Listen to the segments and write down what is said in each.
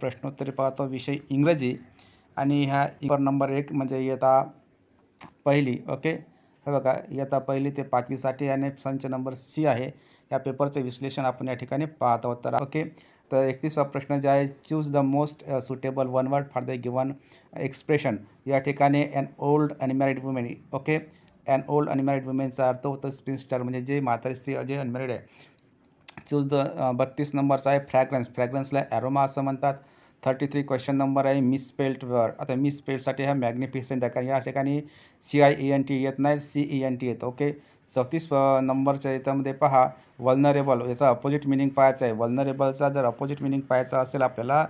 प्रश्नोत्तरे पाहतो विषय इंग्रजी आणि ह्या पर नंबर एक म्हणजे येता पहिली ओके हे बघा येता पहिली ते पाचवीसाठी आणि संच नंबर सी आहे या पेपरचं विश्लेषण आपण या ठिकाणी पाहत आहोत तर ओके तर एकतीसवा प्रश्न जे आहे choose the most suitable one word for the given expression या ठिकाणी an old unmarried women okay an old unmarried वुमेनचा अर्थ होतो स्पिनस्टर म्हणजे जे म्हातारी स्त्री जे अनमॅरिड आहे चूज द uh, बत्तीस नंबरचा आहे फ्रॅग्रन्स फ्रॅग्रन्सला ॲरोमा असं म्हणतात थर्टी थ्री क्वेश्चन नंबर आहे वर आता मिसपेल्टसाठी हा मॅग्निफिसेंट आहे कारण या ठिकाणी C I E N T येत नाही सी ई एन टी येत ओके चौतीस नंबरच्या याच्यामध्ये पहा वल्नरेबल याचा अपोजिट मिनिंग पाहायचा आहे वल्नरेबलचा जर अपोजिट मिनिंग पाहायचा असेल आपल्याला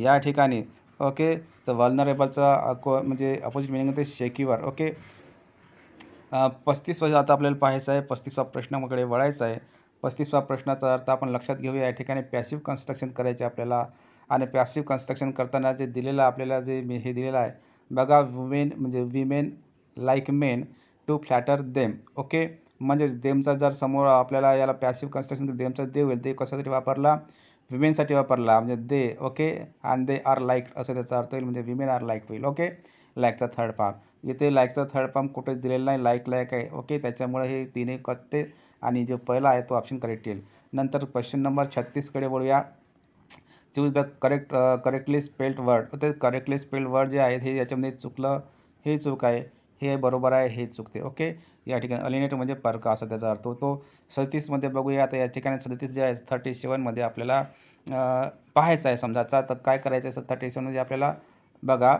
या ठिकाणी ओके तर वल्नरेबलचा uh, म्हणजे अपोजिट मिनिंग होते शेकीवर ओके पस्तीस आता आपल्याला पाहायचं आहे पस्तीसवा वगैरे वळायचा आहे पस्तीसवा प्रश्नाचा अर्थ आपण लक्षात घेऊया या ठिकाणी पॅसिव कन्स्ट्रक्शन करायचे आपल्याला आणि पॅसिव कन्स्ट्रक्शन करताना जे दिलेलं आपल्याला जे हे दिलेलं आहे बघा वुमेन म्हणजे women like men to flatter them okay म्हणजेच देमचा जर समोर आपल्याला याला पॅसिव कन्स्ट्रक्शन देमचा दे होईल ते कशासाठी वापरला विमेनसाठी वापरला म्हणजे they okay and they are like असं त्याचा अर्थ म्हणजे होईल म्हणजे विमेन आर लाईक होईल ओके लाईकचा थर्ड फॉर्म इथे लाईकचा थर्ड फॉर्म कुठेच दिलेला नाही लाईक लाईक आहे ओके त्याच्यामुळे हे तिने कत्ते आणि जो पहिला आहे तो ऑप्शन करेक्ट येईल नंतर क्वेश्चन नंबर छत्तीसकडे बोलूया choose the correct correctly spelled word ते करेक्टली स्पेल्ड वर्ड जे आहेत हे याच्यामध्ये चुकलं हे चूक आहे हे बरोबर आहे हे चुकते ओके या ठिकाणी अलिनेट म्हणजे पर्क असा त्याचा अर्थ होतो सदतीसमध्ये बघूया आता या ठिकाणी सदतीस जे आहे थर्टी सेवनमध्ये आपल्याला पाहायचं आहे समजाचा तर काय करायचं आहे थर्टी सेवनमध्ये आपल्याला बघा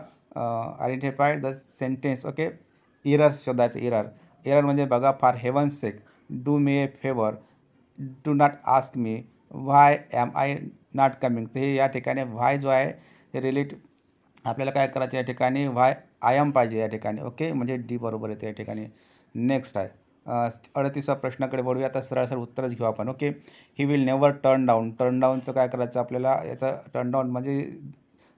identify the sentence okay error शोधायचं इरर इरर म्हणजे बघा for heaven sake do me a favour do not ask me why am I not coming तर हे या ठिकाणी व्हाय जो आहे ते रिलेट आपल्याला काय करायचं या ठिकाणी व्हाय आय एम पाहिजे या ठिकाणी ओके म्हणजे डी बरोबर येते या ठिकाणी नेक्स्ट आहे अडतीसा प्रश्नाकडे बोलूया आता सरळ सरळ उत्तरच घेऊ आपण okay he will never turn down turn डाऊनचं काय करायचं आपल्याला याचा टर्न डाऊन म्हणजे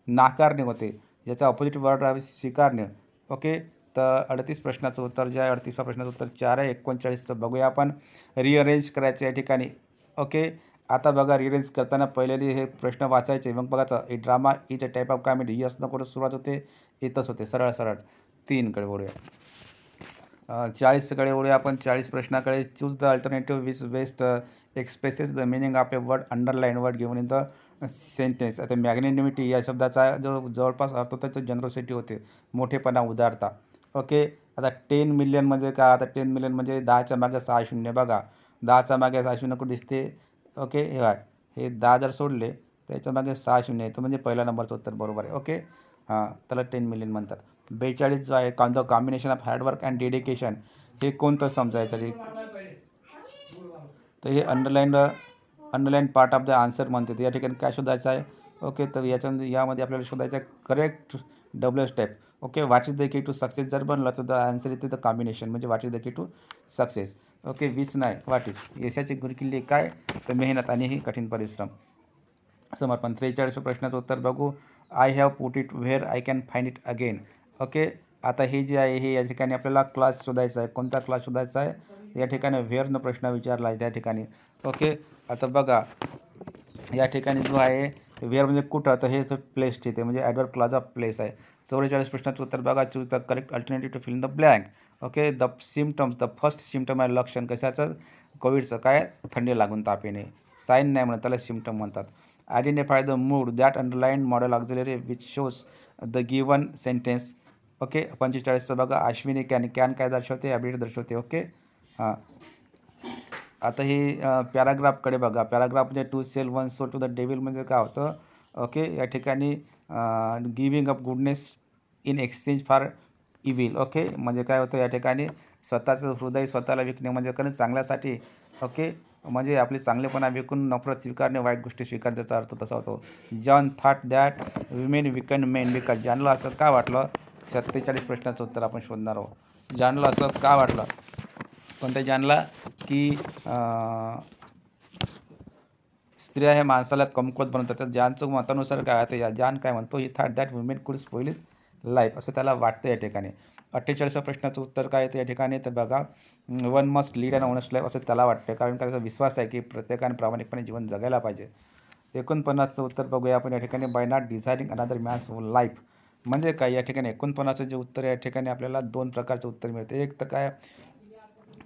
नाकारणे होते याचा ऑपोजिट वर्ड स्वीकारणे ओके तर अडतीस प्रश्नाचं उत्तर जे आहे अडतीसवा प्रश्नाचं उत्तर चार आहे एकोणचाळीसचं बघूया आपण रिअरेंज करायचं या ठिकाणी ओके आता बघा रिअरेंज करताना पहिलेली हे प्रश्न वाचायचे मग बघाचा a drama is a type of comedy असणं कुठं सुरुवात होते इथंच होते सरळ सरळ तीनकडे ओढूया चाळीसकडे ओढूया आपण चाळीस प्रश्नाकडे choose the alternative which best expresses the meaning of a word underline word घेऊन इन द सेंटेन्स आता मॅग्नेनिमिटी या शब्दाचा जो जवळपास अर्थ होता तो जनरल होते मोठेपणा उदारता ओके आता टेन मिलियन म्हणजे काय आता टेन मिलियन म्हणजे दहाच्या मागे सहा शून्य बघा दहाच्या मागे सहा शून्य कुठे दिसते ओके हे आहे हे दहा जर सोडले तर त्याच्या मागे सहा शून्य तो म्हणजे पहिल्या नंबरचं उत्तर बरोबर आहे ओके हां त्याला टेन मिलियन म्हणतात बेचाळीस जो आहे का the combination of hard work and dedication हे कोणतं समजायचं तर हे underline underline part of the answer म्हणते या ठिकाणी काय शोधायचं आहे ओके तर याच्यामध्ये यामध्ये आपल्याला शोधायचं आहे correct double step okay what is the key to success जर बनला तर द आन्सर येते द कॉम्बिनेशन म्हणजे what is the key to success okay वीस नाही वॉट इज यशाचे गुरकिल्ली काय तर मेहनत आणि ही कठीण परिश्रम समर्पण त्रेचाळीस प्रश्नाचं उत्तर बघू I have put it where I can find it again okay आता हे जे आहे हे या ठिकाणी आपल्याला क्लास शोधायचा आहे कोणता क्लास शोधायचा आहे या ठिकाणी व्हेअरनं प्रश्न विचारला आहे त्या ठिकाणी ओके आता बघा या ठिकाणी जो आहे व्हेअर म्हणजे कुठं तर हे प्लेस ठेवते म्हणजे ॲडवर्ड क्लाज ऑफ प्लेस आहे चौवेचाळीस प्रश्नाचं उत्तर बघा choose the correct alternative to fill the blank okay the symptoms the first symptom आहे लक्षण कशाचं कोविडचं काय थंडी लागून ताप येणे साईन नाही म्हणत त्याला सिमटम म्हणतात identify the mood that underline modal auxiliary which shows the given sentence okay पंचेचाळीसचं बघा अश्विनी कॅन कॅन काय दर्शवते अबिट दर्शवते ओके हां आता हे पॅराग्राफकडे बघा पॅराग्राफ म्हणजे to sell one soul to the devil म्हणजे काय होतं ओके या ठिकाणी giving up goodness in exchange for evil okay म्हणजे काय होतं या ठिकाणी स्वतःचं हृदय स्वतःला विकणे म्हणजे कारण चांगल्यासाठी ओके म्हणजे आपले चांगलेपणा विकून नफरत स्वीकारणे वाईट गोष्टी स्वीकारणे त्याचा अर्थ तसा होतो John thought that women weaken men weaken जाणलं असं का वाटलं सत्तेचाळीस प्रश्नाचं उत्तर आपण शोधणार आहोत जानला असं का वाटलं पण ते जानला की स्त्रिया हे माणसाला कमकुवत बनवतात तर ज्यांचं मतानुसार काय आहे या जान काय म्हणतो ही थॉट दॅट वुमेन कुड स्पोईल इज लाईफ असं त्याला वाटतं या ठिकाणी अठ्ठेचाळीसव्या प्रश्नाचं उत्तर काय येतं या ठिकाणी तर बघा one must lead and honest life असं त्याला वाटतं कारण त्याचा विश्वास आहे की प्रत्येकाने प्रामाणिकपणे जीवन जगायला पाहिजे एकोणपन्नासचं उत्तर बघूया आपण या ठिकाणी by not desiring another man's life म्हणजे काय या ठिकाणी एकोणपन्नासचं जे उत्तर आहे या ठिकाणी आपल्याला दोन प्रकारचं उत्तर मिळते एक तर काय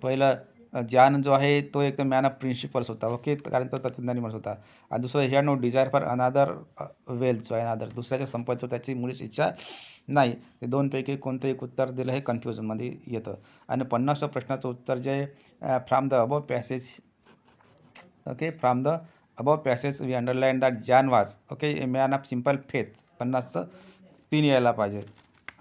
पहिलं ज्ञान जो आहे तो एक मॅन ऑफ प्रिन्सिपल्स होता ओके कारण तो तत्वज्ञानी माणूस होता आणि दुसरं ह्या no desire for another wealth जो आहे अनादर दुसऱ्याच्या संपत्तीवर त्याची मुलीच इच्छा नाही ते दोनपैकी कोणतं एक उत्तर दिलं हे कन्फ्युजनमध्ये येतं आणि पन्नासच्या प्रश्नाचं उत्तर जे from the above passage okay from the above passage we underline that ज्ञान was okay a man of simple faith पन्नासचं तीन यायला पाहिजे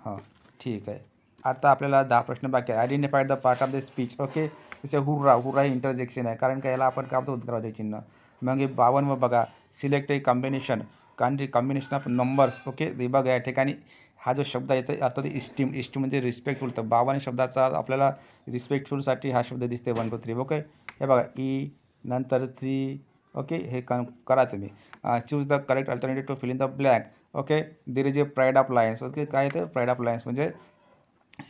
हां ठीक आहे आता आपल्याला दहा प्रश्न बाकी आहे identified the part of the speech okay जसे हुर्रा हुर्रा हे इंटरजेक्शन आहे कारण का याला आपण काय म्हणतो उद्गाराचे चिन्ह मग हे व बघा सिलेक्ट ए कॉम्बिनेशन कारण कॉम्बिनेशन ऑफ नंबर्स ओके विभाग बघा या ठिकाणी हा जो शब्द आहे तर आता ते इस्टीम इस्टीम म्हणजे रिस्पेक्टफुल तर बावन शब्दाचा आपल्याला रिस्पेक्टफुलसाठी हा शब्द दिसते वन टू थ्री ओके हे बघा ई e, नंतर थ्री ओके हे क करा तुम्ही choose the correct alternative to fill in the blank okay there is a pride of lions okay काय ते प्राईड ऑफ लायन्स म्हणजे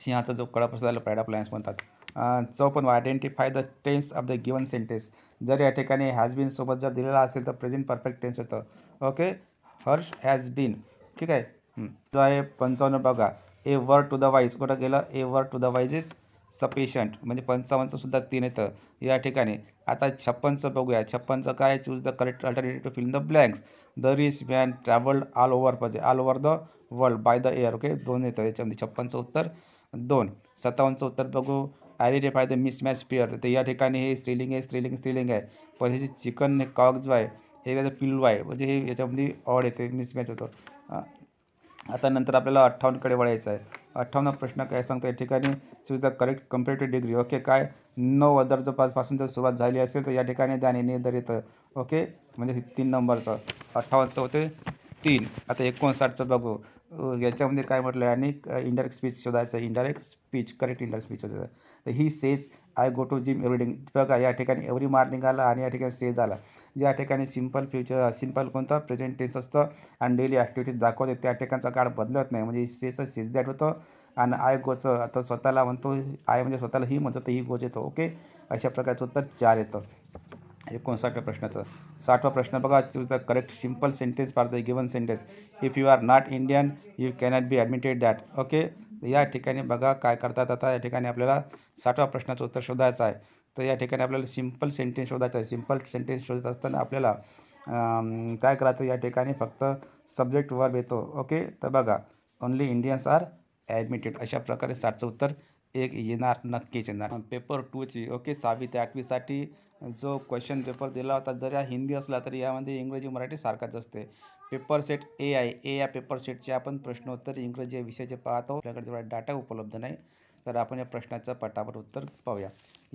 सिंहाचा जो कडप असतो त्याला प्राईड ऑफ लायन्स म्हणतात चौपन्न identify the tense of the given sentence जर या ठिकाणी हॅज बीन सोबत जर दिलेला असेल तर प्रेझेंट परफेक्ट टेन्स होतं ओके हर्ष हॅज बीन ठीक आहे तो आहे पंचावन्न बघा ए वर टू द वाईज कुठं गेलं a word to the wise is sufficient म्हणजे सुद्धा तीन येतं या ठिकाणी आता छप्पनचं बघूया छप्पनचं काय choose the correct alternative to fill the blanks the rich man travelled all over म्हणजे all over the world by the air okay दोन येतं याच्यामध्ये छप्पनचं उत्तर दोन सत्तावन्नचं उत्तर बघू आयडेंटिफाय द मिसमॅच पेअर तर या ठिकाणी हे स्त्रीलिंग आहे स्त्रीलिंग स्त्रीलिंग आहे पण हे चिकन कॉक जो आहे हे त्याचं पिल्लू आहे म्हणजे हे याच्यामध्ये ऑड येते मिसमॅच होतो आता नंतर आपल्याला अठ्ठावन्नकडे वळायचं आहे अठ्ठावन्न प्रश्न काय सांगतो या ठिकाणी choose the correct comparative degree okay काय नऊ अदर जर पाचपासून जर सुरुवात झाली असेल तर या ठिकाणी दाने दर येतं ओके म्हणजे तीन नंबरचं अठ्ठावन्नचं होते तीन आता एकोणसाठचं बघू याच्यामध्ये काय म्हटलं आहे अनेक इंडायरेक्ट स्पीच शोधायचं indirect speech correct indirect speech शोधायचं तर he says I go to gym every day बघा या ठिकाणी एव्हरी मॉर्निंग आला आणि या ठिकाणी सेज आला ज्या ठिकाणी सिम्पल फ्युचर सिम्पल कोणतं प्रेझेंट टेन्स असतं आणि डेली ॲक्टिव्हिटीज दाखवते त्या ठिकाणचा काळ बदलत नाही म्हणजे सेजचं सेज दॅट होतं आणि आय गोचं आता स्वतःला म्हणतो आय म्हणजे स्वतःला ही म्हणतो तर ही गोच येतो ओके अशा प्रकारचं उत्तर चार येतं एकोणसाठव्या प्रश्नाचं साठवा प्रश्न बघा choose the correct simple sentence for the given sentence if you are not Indian you cannot be admitted that okay या ठिकाणी बघा काय करतात आता या ठिकाणी आपल्याला साठव्या प्रश्नाचं उत्तर शोधायचं आहे तर या ठिकाणी आपल्याला सिम्पल सेंटेन्स शोधायचं आहे सिम्पल सेंटेन्स शोधत असताना आपल्याला काय करायचं या ठिकाणी फक्त सब्जेक्ट वर्ब येतो ओके तर बघा ओनली इंडियन्स आर ॲडमिटेड अशा प्रकारे साठचं उत्तर एक येणार नक्कीच येणार पेपर टूची ओके सहावी ते आठवीसाठी जो क्वेश्चन पेपर दिला होता जरी हा हिंदी असला तरी यामध्ये इंग्रजी मराठी सारखाच असते पेपर सेट ए आहे ए या पेपर सेटचे आपण प्रश्नोत्तर इंग्रजी या विषयाचे पाहतो आपल्याकडे तेवढा डाटा उपलब्ध नाही तर आपण या प्रश्नाचं पटापट उत्तर पाहूया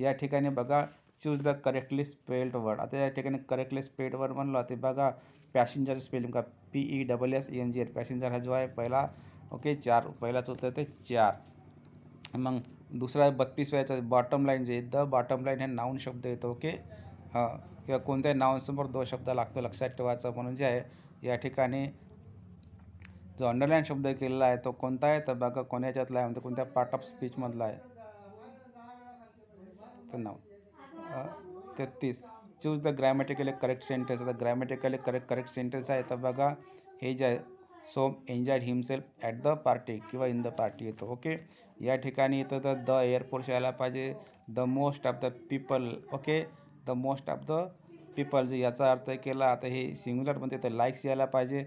या ठिकाणी बघा choose the correctly spelled word आता या ठिकाणी करेक्टली स्पेल्ड वर्ड म्हणलं ते बघा पॅसेंजर स्पेलिंग का P E double S N G ed passenger हा जो आहे पहिला ओके चार पहिलाच उत्तर ते चार मग दुसरा बत्तीस वे बॉटम लाईन जे द बॉटम लाईन हे नाऊन शब्द येतो ओके हां किंवा कोणत्याही नावांसमोर दो शब्द लागतो लक्षात ठेवायचा म्हणून जे आहे या ठिकाणी जो अंडरलाईन शब्द केलेला आहे तो कोणता आहे तर बघा कोण्याच्यातला आहे म्हणजे कोणत्या पार्ट ऑफ स्पीचमधला आहे तर नाव तेहतीस choose the grammatically correct sentence आता ग्रॅमॅटिकली करेक्ट करेक्ट सेंटेन्स आहे तर बघा हे जे आहे Som enjoyed himself at the party किंवा इन द पार्टी येतो ओके या ठिकाणी येतं तर द एअरफोर्स यायला पाहिजे the most of the people okay the most of the people जे याचा अर्थ केला आता हे सिंग्युलर म्हणते तर लाईक्स यायला पाहिजे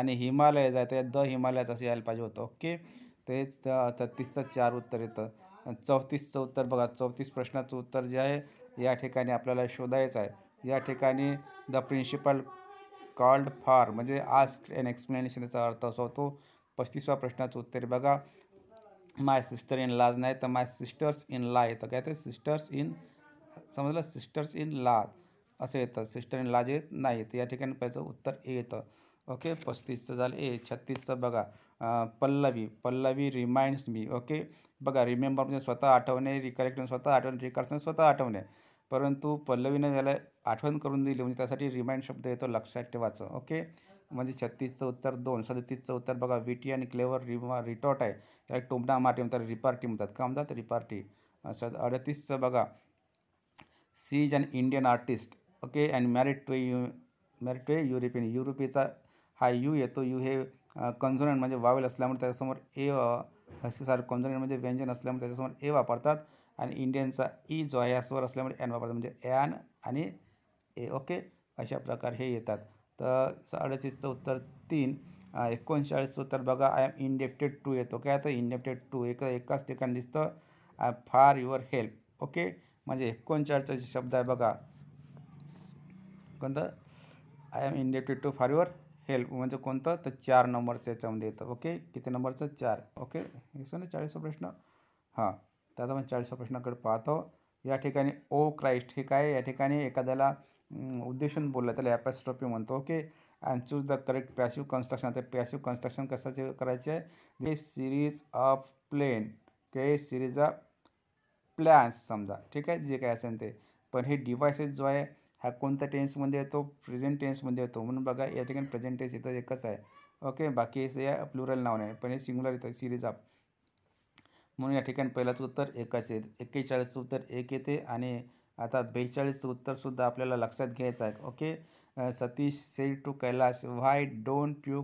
आणि हिमालय तर द हिमालयाचं असं यायला पाहिजे होतं ओके तेच छत्तीसचं चार उत्तर येतं चौतीसचं उत्तर बघा चौतीस प्रश्नाचं उत्तर जे आहे या ठिकाणी आपल्याला शोधायचं आहे या ठिकाणी द प्रिन्सिपल कॉल्ड फार म्हणजे आस्क अँड एक्सप्लेनेशन याचा अर्थ असा होतो पस्तीसवा प्रश्नाचं उत्तर बघा माय सिस्टर इन लाज नाही तर माय सिस्टर्स इन ला येतं काय तर सिस्टर्स इन समजलं सिस्टर्स इन ला असं येतं सिस्टर इन लाज येत नाही तर या ठिकाणी पाहिजे उत्तर ए येतं ओके पस्तीसचं झालं ए छत्तीसचं बघा Pallavi Pallavi reminds me okay बघा रिमेंबर म्हणजे स्वतः आठवणे रिकलेक्ट म्हणजे स्वतः आठवणे रिकलेक्ट म्हणजे स्वतः आठवणे परंतु पल्लवीनं याला आठवण करून दिली म्हणजे त्यासाठी रिमाइंड शब्द येतो लक्षात ठेवायचं ओके म्हणजे छत्तीसचं उत्तर दोन सदतीसचं उत्तर बघा विटी आणि क्लेवर रिमा रिटॉट आहे त्याला टोमडा माटी म्हणतात रिपार्टी म्हणतात का म्हणतात रिपार्टी सद अडतीसचं बघा she is Indian artist okay and married to you married to a European युरोपियचा हा यू येतो यू हे कन्झोनंट म्हणजे वावेल असल्यामुळे त्याच्यासमोर ए हसीसार कॉन्झोनंट म्हणजे व्यंजन असल्यामुळे त्याच्यासमोर ए वापरतात आणि इंडियनचा ई e जो आहे स्वर असल्यामुळे एन वापरतात म्हणजे ॲन आणि ए ओके अशा प्रकार हे येतात तर अडतीसचं उत्तर तीन एकोणचाळीसचं उत्तर बघा आय एम इंडेप्टेड टू येतो काय तर इंडेप्टेड टू एक एकाच ठिकाणी दिसतं आय फार युअर हेल्प ओके म्हणजे एकोणचाळीसचा जे शब्द आहे बघा कोणतं I am indebted to for your help म्हणजे कोणतं तर चार नंबरचं याच्यामध्ये येतं ओके किती नंबरचं चार ओके ना चाळीसचा प्रश्न हां तर आता आपण चाळीसचा प्रश्नाकडे पाहतो या ठिकाणी ओ क्राईस्ट हे काय या ठिकाणी एखाद्याला उद्देशून बोलला त्याला ॲपॅस्ट्रॉफी म्हणतो okay and choose the correct passive construction आता पॅसिव्ह कन्स्ट्रक्शन कशाचे करायचे आहे सिरीज ऑफ प्लेन के सिरीज ऑफ प्लॅन्स समजा ठीक आहे जे काय असेल ते पण हे डिव्हायसेस जो आहे हा कोणत्या टेन्समध्ये येतो प्रेझेंट टेन्समध्ये येतो म्हणून बघा या ठिकाणी प्रेझेंट टेन्स इथं एकच आहे ओके बाकी हे प्लुरल नाव नाही पण हे सिंग्युलर येतं सिरीज ऑफ म्हणून या ठिकाणी पहिलाच उत्तर एकाच येत एक्केचाळीसचं उत्तर एक येते आणि आता बेचाळीसचं उत्तरसुद्धा आपल्याला लक्षात घ्यायचं आहे okay Satish said to Kailash why don't you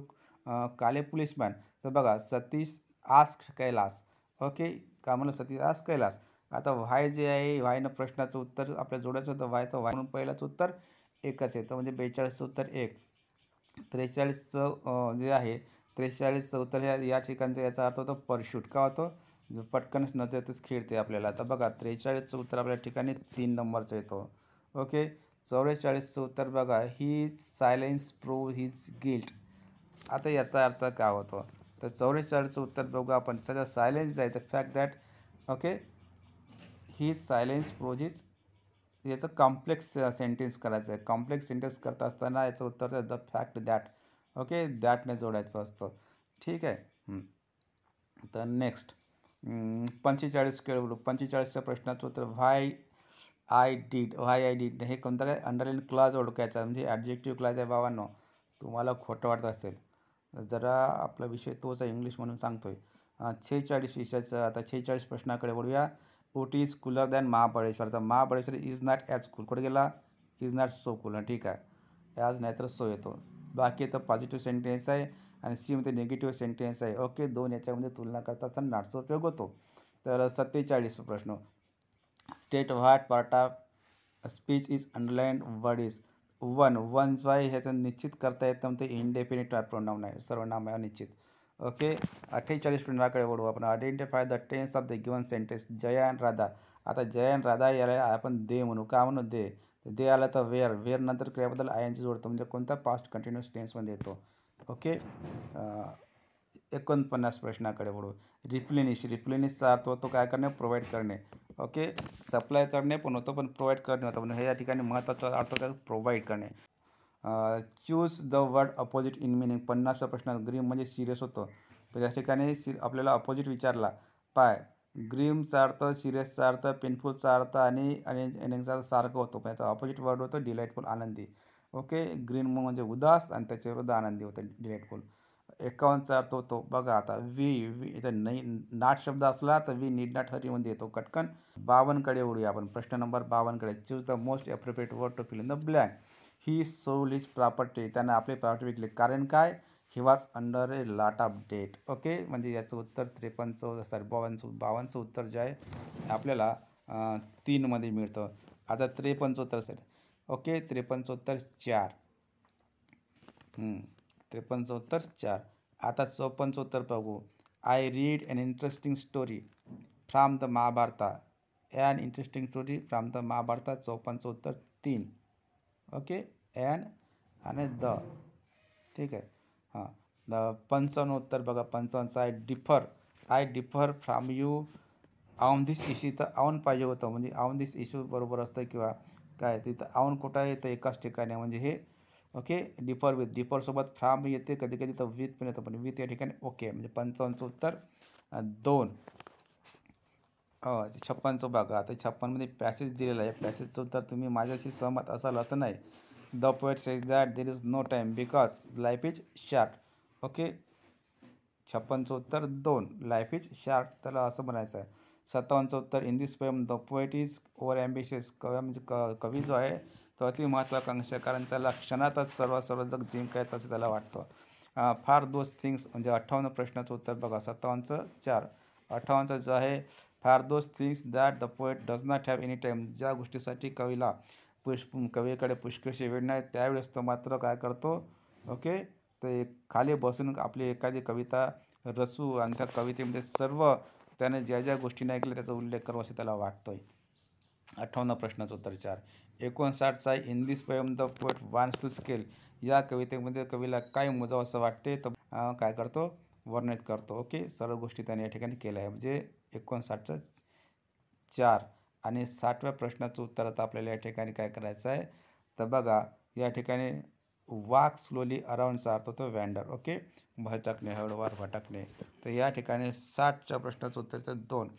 call a policeman तर बघा सतीश आस्क कैलास ओके का म्हणलं सतीश आस्क कैलास आता व्हाय जे आहे व्हायनं प्रश्नाचं उत्तर आपल्या जोडायचं होतं व्हाय तर व्हाय म्हणून पहिलाचं उत्तर एकच आहे तर म्हणजे बेचाळीसचं उत्तर एक त्रेचाळीसचं जे आहे त्रेचाळीसचं उत्तर ह्या या ठिकाणचं याचा अर्थ होतो परशूट का होतो पटकनच नजरेतच खेळते आपल्याला आता बघा त्रेचाळीसचं उत्तर आपल्या ठिकाणी तीन नंबरचा येतो ओके चौवेचाळीसचं उत्तर बघा his silence prove his guilt आता याचा अर्थ काय होतो तर चौवेचाळीसचं उत्तर बघू आपण सध्या सायलेन्स आहे the fact that okay his silence prove his याचं कॉम्प्लेक्स सेंटेन्स करायचं आहे कॉम्प्लेक्स सेंटेन्स करत असताना याचं उत्तर द फॅक्ट दॅट ओके दॅटने जोडायचं असतो ठीक आहे तर नेक्स्ट पंचेचाळीस खेळवलो पंचेचाळीसच्या प्रश्नाचं उत्तर why I did why I did हे कोणता काय अंडरलाईन क्लाज ओळखायचा म्हणजे ॲडजेक्टिव्ह क्लाज आहे बाबांनो तुम्हाला खोटं वाटत असेल जरा आपला विषय तोच आहे इंग्लिश म्हणून सांगतोय छेचाळीस विषयाचं आता छेचाळीस प्रश्नाकडे वळूया Ooty is cooler than Mahabaleshwar तर Mahabaleshwar is not as cool कुठे गेला इज नॉट सो कूल ठीक आहे ॲज नाही तर सो येतो बाकी तर पॉझिटिव्ह सेंटेन्स आहे आणि सीमध्ये निगेटिव्ह सेंटेन्स आहे ओके दोन याच्यामध्ये तुलना करता असताना उपयोग होतो तर सत्तेचाळीस प्रश्न state what part of speech is underline word is one one जो ह्याचं निश्चित करता येतं ते इनडेफिनिट प्रोनाउन आहे सर्वनाम आहे अनिश्चित ओके अठ्ठेचाळीस प्रश्नाकडे वळू आपण identify the tense of the given sentence Jay and Radha आता जय अँड राधा याला आपण दे म्हणू का म्हणू दे दे आला तर वेअर वेअर नंतर क्रियाबद्दल आय एनची जोडतो म्हणजे कोणता पास्ट कंटिन्युअस टेन्समध्ये येतो ओके एकोणपन्नास प्रश्नाकडे वळू रिप्लेनिश रिप्लेनिशचा अर्थ होतो काय करणे प्रोव्हाइड करणे ओके सप्लाय करणे पण होतो पण प्रोव्हाइड करणे होतं म्हणजे हे या ठिकाणी महत्त्वाचा अर्थ होता प्रोव्हाइड करणे choose the word opposite in meaning पन्नासचा प्रश्न ग्रीम म्हणजे सिरियस होतो तर या ठिकाणी सिर आपल्याला अपोजिट विचारला पाय ग्रीम अर्थ सिरियस अर्थ पेनफुल अर्थ आणि एनिंगचा सारखं होतो पण याचा ऑपोजिट वर्ड होतो डिलाईटफुल आनंदी ओके ग्रीन म्हणजे उदास आणि त्याच्या विरुद्ध आनंदी होतो डिलाईटफुल एकावन्न अर्थ होतो बघा आता वी वी इथं नाही नाट शब्द असला तर वी नीड नाट हरीमध्ये येतो कटकन बावनकडे उडूया आपण प्रश्न नंबर बावनकडे choose the most appropriate word to fill in the blank he sole is property त्यांना आपली प्रॉपर्टी विकली कारण काय he was under A lot of date okay म्हणजे याचं उत्तर त्रेपन्नचं सॉरी बावन्नचं बावन्नचं उत्तर जे आहे आपल्याला तीनमध्ये मिळतं आता त्रेपन्नचं सर ओके त्रेपन्नचं चार त्रेपन्नचं चार आता चौपन्नचं उत्तर बघू I read an interesting story from the Mahabharata and interesting story from the Mahabharata चौपन्नचं उत्तर तीन ओके अँड आणि द ठीक आहे हां पंचावन्न उत्तर बघा पंचावन्नचा I differ I differ from you on this issue तर ऑन पाहिजे होतं म्हणजे ऑन दिस इश्यू बरोबर असतं किंवा काय तिथं ऑन कुठं आहे तर एकाच ठिकाणी म्हणजे हे ओके डिफर विथ डिफरसोबत फ्रॉम येते कधी कधी तर विथ पण येतं पण विथ या ठिकाणी ओके म्हणजे पंचावन्नचं उत्तर दोन छप्पनचं बघा आता छप्पनमध्ये पॅसेज दिलेला आहे पॅसेजचं उत्तर तुम्ही माझ्याशी सहमत असाल असं नाही the poet says that there is no time because life is short okay छप्पन उत्तर दोन लाईफ इज शार्ट त्याला असं म्हणायचं आहे सत्तावन्न चौहत्तर in this poem the poet is over ambitious कव्या म्हणजे क कवी जो आहे तो अति महत्त्वाकांक्षी आहे कारण त्याला क्षणातच सर्व सर्व जग जिंकायचं असं त्याला वाटतं फार दोज थिंग्स म्हणजे अठ्ठावन्न प्रश्नाचं उत्तर बघा सत्तावन्नचं चार अठ्ठावन्नचं जो आहे for those things that the poet does not have any time ज्या गोष्टीसाठी कवीला पुष्प कवीकडे पुष्कळशी वेळ नाही त्यावेळेस तो मात्र काय करतो ओके ते खाली बसून आपली एखादी कविता रचू आणि त्या कवितेमध्ये सर्व त्याने ज्या ज्या नाही केल्या त्याचा उल्लेख करू असं त्याला वाटतो आहे अठ्ठावन्न प्रश्नाचं उत्तर चार एकोणसाठचा Hindi Hindi poem the poet wants to scale या कवितेमध्ये कवीला काय मोजावं असं वाटते तर काय करतो वर्णित करतो ओके सर्व गोष्टी त्याने या ठिकाणी केल्या आहे म्हणजे एकोणसाठचं चार आणि साठव्या प्रश्नाचं उत्तर आता आपल्याला या ठिकाणी काय करायचं आहे तर बघा या ठिकाणी वाक स्लोली अराउंडचा अर्थ होतो वँडर ओके भटकणे हळूवार भटकणे तर या ठिकाणी साठच्या प्रश्नाचं उत्तर तर दोन